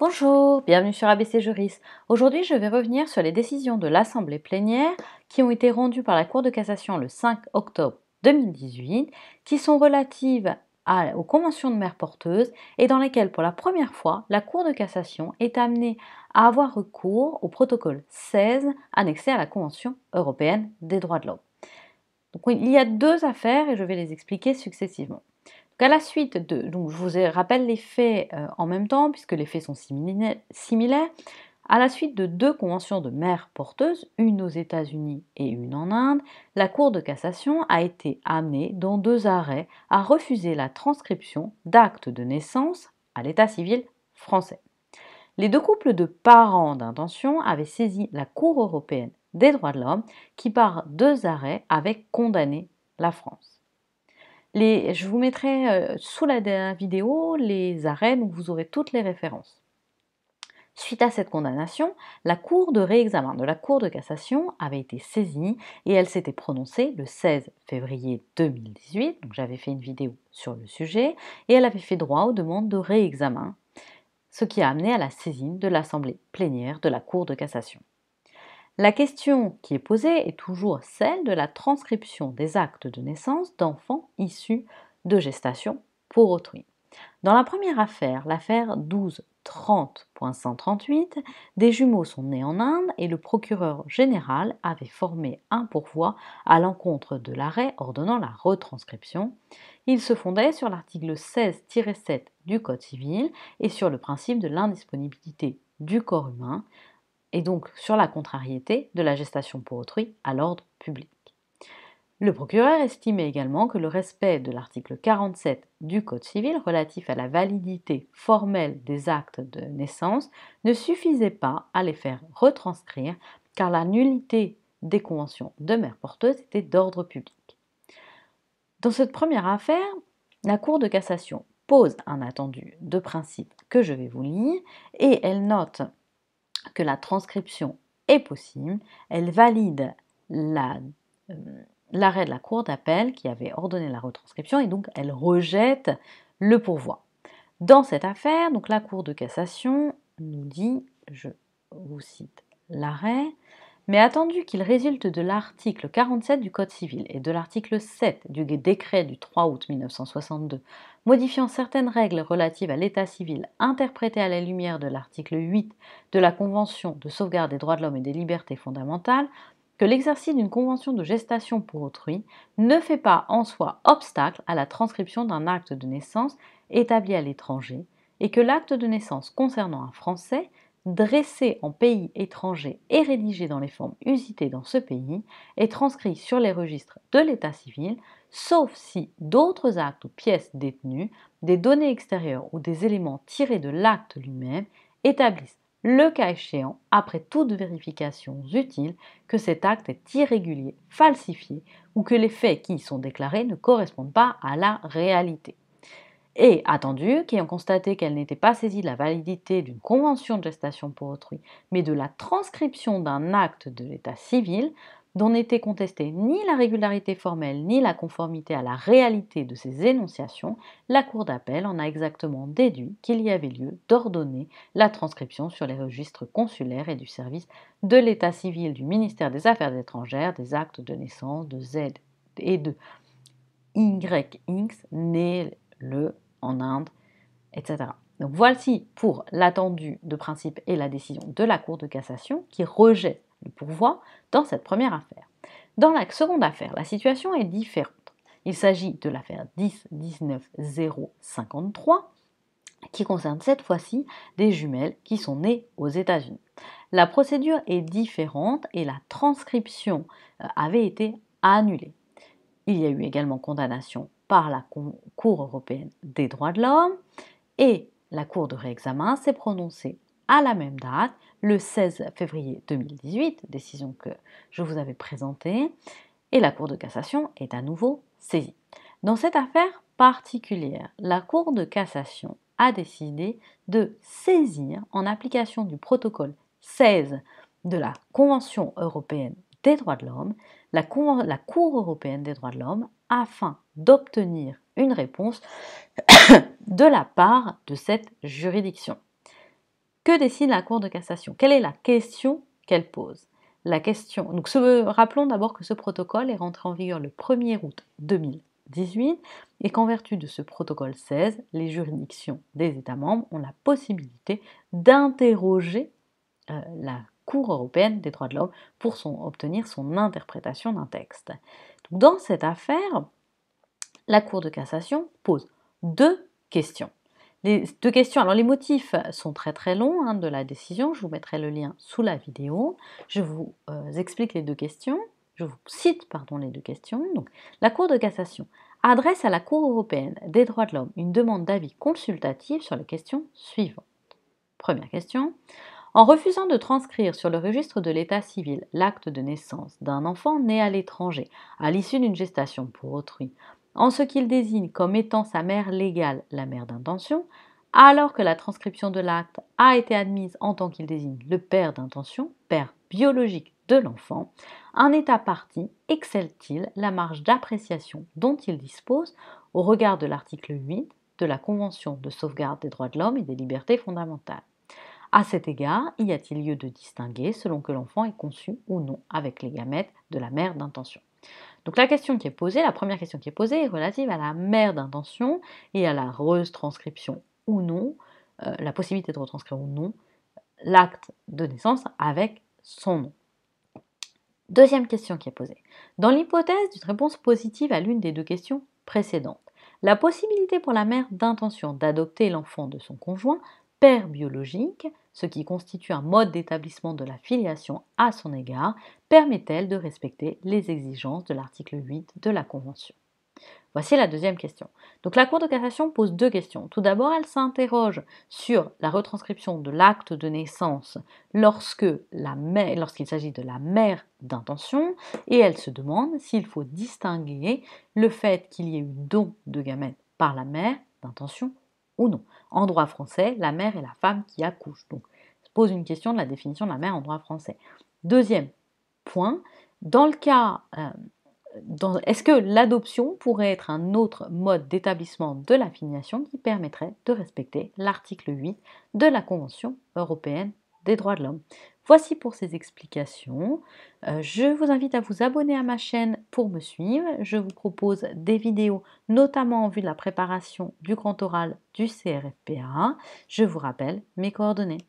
Bonjour, bienvenue sur ABC Juris. Aujourd'hui, je vais revenir sur les décisions de l'Assemblée plénière qui ont été rendues par la Cour de cassation le 5 octobre 2018, qui sont relatives aux conventions de mère porteuse, et dans lesquelles, pour la première fois, la Cour de cassation est amenée à avoir recours au protocole 16 annexé à la Convention européenne des droits de l'homme. Donc, il y a deux affaires et je vais les expliquer successivement à la suite de, je vous rappelle les faits euh, en même temps, puisque les faits sont similaires, à la suite de deux conventions de mères porteuses, une aux États-Unis et une en Inde, la Cour de cassation a été amenée, dans deux arrêts, à refuser la transcription d'actes de naissance à l'état civil français. Les deux couples de parents d'intention avaient saisi la Cour européenne des droits de l'homme, qui par deux arrêts avait condamné la France je vous mettrai euh, sous la vidéo les arrêts, donc vous aurez toutes les références. Suite à cette condamnation, la Cour de réexamen de la Cour de cassation avait été saisie et elle s'était prononcée le 16 février 2018, donc j'avais fait une vidéo sur le sujet, et elle avait fait droit aux demandes de réexamen, ce qui a amené à la saisine de l'Assemblée plénière de la Cour de cassation. La question qui est posée est toujours celle de la transcription des actes de naissance d'enfants issus de gestation pour autrui. Dans la première affaire, l'affaire 1230.138, des jumeaux sont nés en Inde et le procureur général avait formé un pourvoi à l'encontre de l'arrêt ordonnant la retranscription. Il se fondait sur l'article 16-7 du Code civil et sur le principe de l'indisponibilité du corps humain, et donc sur la contrariété de la gestation pour autrui à l'ordre public. Le procureur estimait également que le respect de l'article 47 du Code civil relatif à la validité formelle des actes de naissance ne suffisait pas à les faire retranscrire car la nullité des conventions de mère porteuse était d'ordre public. Dans cette première affaire, la Cour de cassation pose un attendu de principe que je vais vous lire et elle note que la transcription est possible, elle valide euh, l'arrêt de la Cour d'appel qui avait ordonné la retranscription et donc elle rejette le pourvoi. Dans cette affaire, donc la Cour de cassation nous dit, je vous cite l'arrêt, mais attendu qu'il résulte de l'article 47 du Code civil et de l'article 7 du décret du 3 août 1962 modifiant certaines règles relatives à l'état civil interprétées à la lumière de l'article 8 de la Convention de sauvegarde des droits de l'homme et des libertés fondamentales, que l'exercice d'une convention de gestation pour autrui ne fait pas en soi obstacle à la transcription d'un acte de naissance établi à l'étranger, et que l'acte de naissance concernant un Français dressé en pays étranger et rédigé dans les formes usitées dans ce pays, est transcrit sur les registres de l'état civil, sauf si d'autres actes ou pièces détenues, des données extérieures ou des éléments tirés de l'acte lui-même établissent, le cas échéant, après toutes vérifications utiles, que cet acte est irrégulier, falsifié ou que les faits qui y sont déclarés ne correspondent pas à la réalité et attendu, qui ont constaté qu'elle n'était pas saisie de la validité d'une convention de gestation pour autrui, mais de la transcription d'un acte de l'état civil dont n'était contestée ni la régularité formelle ni la conformité à la réalité de ces énonciations, la Cour d'appel en a exactement déduit qu'il y avait lieu d'ordonner la transcription sur les registres consulaires et du service de l'État civil du ministère des Affaires étrangères des actes de naissance de Z et de YX né le en Inde, etc. Donc voici pour l'attendu de principe et la décision de la Cour de cassation qui rejette le pourvoi dans cette première affaire. Dans la seconde affaire, la situation est différente. Il s'agit de l'affaire 10-19-053 qui concerne cette fois-ci des jumelles qui sont nées aux États-Unis. La procédure est différente et la transcription euh, avait été annulée. Il y a eu également condamnation par la Cour européenne des droits de l'homme et la Cour de réexamen s'est prononcée à la même date, le 16 février 2018, décision que je vous avais présentée, et la Cour de cassation est à nouveau saisie. Dans cette affaire particulière, la Cour de cassation a décidé de saisir, en application du protocole 16 de la Convention européenne des droits de l'homme, la Cour, européenne des droits de l'homme afin d'obtenir une réponse de la part de cette juridiction. Que décide la Cour de cassation Quelle est la question qu'elle pose La question. Donc, rappelons d'abord que ce protocole est rentré en vigueur le 1er août 2018 et qu'en vertu de ce protocole 16, les juridictions des États membres ont la possibilité d'interroger euh, la la Cour européenne des droits de l'homme pour son, obtenir son interprétation d'un texte. dans cette affaire, la Cour de cassation pose deux questions. Les deux questions. Alors les motifs sont très très longs hein, de la décision. Je vous mettrai le lien sous la vidéo. Je vous euh, explique les deux questions. Je vous cite pardon les deux questions. Donc la Cour de cassation adresse à la Cour européenne des droits de l'homme une demande d'avis consultatif sur les questions suivantes. Première question. En refusant de transcrire sur le registre de l'état civil l'acte de naissance d'un enfant né à l'étranger, à l'issue d'une gestation pour autrui, en ce qu'il désigne comme étant sa mère légale, la mère d'intention, alors que la transcription de l'acte a été admise en tant qu'il désigne le père d'intention, père biologique de l'enfant, un État parti excelle-t-il la marge d'appréciation dont il dispose au regard de l'article 8 de la Convention de sauvegarde des droits de l'homme et des libertés fondamentales à cet égard, y a-t-il lieu de distinguer selon que l'enfant est conçu ou non avec les gamètes de la mère d'intention donc la question qui est posée, la première question qui est posée est relative à la mère d'intention et à la retranscription ou non, euh, la possibilité de retranscrire ou non l'acte de naissance avec son nom. Deuxième question qui est posée. Dans l'hypothèse d'une réponse positive à l'une des deux questions précédentes, la possibilité pour la mère d'intention d'adopter l'enfant de son conjoint père biologique, ce qui constitue un mode d'établissement de la filiation à son égard, permet-elle de respecter les exigences de l'article 8 de la Convention Voici la deuxième question. Donc la Cour de cassation pose deux questions. Tout d'abord, elle s'interroge sur la retranscription de l'acte de naissance lorsque lorsqu'il s'agit de la mère d'intention et elle se demande s'il faut distinguer le fait qu'il y ait eu don de gamètes par la mère d'intention ou non. En droit français, la mère est la femme qui accouche. Donc, se pose une question de la définition de la mère en droit français. Deuxième point, dans le cas, euh, est-ce que l'adoption pourrait être un autre mode d'établissement de l'affiliation qui permettrait de respecter l'article 8 de la Convention européenne droits de l'homme. Voici pour ces explications. Euh, je vous invite à vous abonner à ma chaîne pour me suivre. Je vous propose des vidéos, notamment en vue de la préparation du grand oral du CRFPA. Je vous rappelle mes coordonnées.